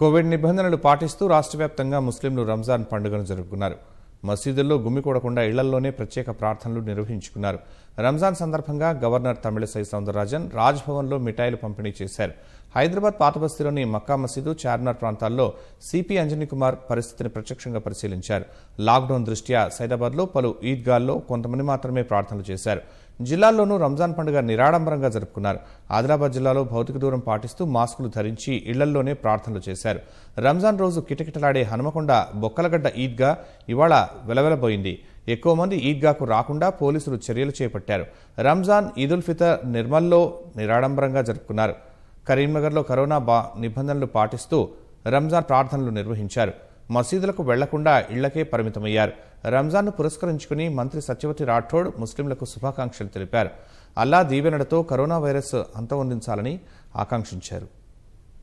Covid నిబంధనలు పాటిస్తూ రాష్ట్ర వ్యాప్తంగా ముస్లింలు రంజాన్ పండుగను జరుపుకున్నారు మసీదుల్లో గుమ్మికూడకుండా ఇళ్లలోనే ప్రత్యేక ప్రార్థనలు నిర్వహించుకున్నారు రంజాన్ సందర్భంగా గవర్నర్ తమిళసై సౌందరరాజన్ రాజ్భవన్లో మిఠాయిలు పంపిణీ చేశారు హైదరాబాద్ పాతబస్తీలోని మక్కా మసీదు చార్మినార్ ప్రాంతాల్లో సిపి అంజనీ కుమార్ పరిస్థితిని ప్రత్యక్షంగా పరిశీలించారు లాక్డౌన్ దృష్ట్యా సైదాబాద్లో పలు ఈద్గాల్లో కొంతమంది మాత్రమే ప్రార్థనలు చేశారు జిల్లాల్లోనూ రంజాన్ పండుగ నిరాడంబరంగా జరుపుకున్నారు ఆదిలాబాద్ జిల్లాలో భౌతిక దూరం పాటిస్తూ మాస్కులు ధరించి ఇళ్లల్లోనే ప్రార్థనలు చేశారు రంజాన్ రోజు కిటకిటలాడే హనుమకొండ బొక్కలగడ్డ ఈద్గా ఇవాళ వెలవెలబోయింది ఎక్కువ మంది ఈద్గాకు రాకుండా పోలీసులు చర్యలు చేపట్టారు రంజాన్ ఈదుల్ ఫితర్ నిర్మల్లో నిరాడంబరంగా జరుపుకున్నారు కరీంనగర్లో కరోనా బా నిబంధనలు పాటిస్తూ రంజాన్ ప్రార్థనలు నిర్వహించారు మసీదులకు వెళ్లకుండా ఇళ్లకే పరిమితమయ్యారు రంజాన్ను పురస్కరించుకుని మంత్రి సత్యవతి రాఠోడ్ ముస్లింలకు శుభాకాంక్షలు తెలిపారు అల్లా దీవెనడతో కరోనా వైరస్ అంతమొందించాలని ఆకాంక్షించారు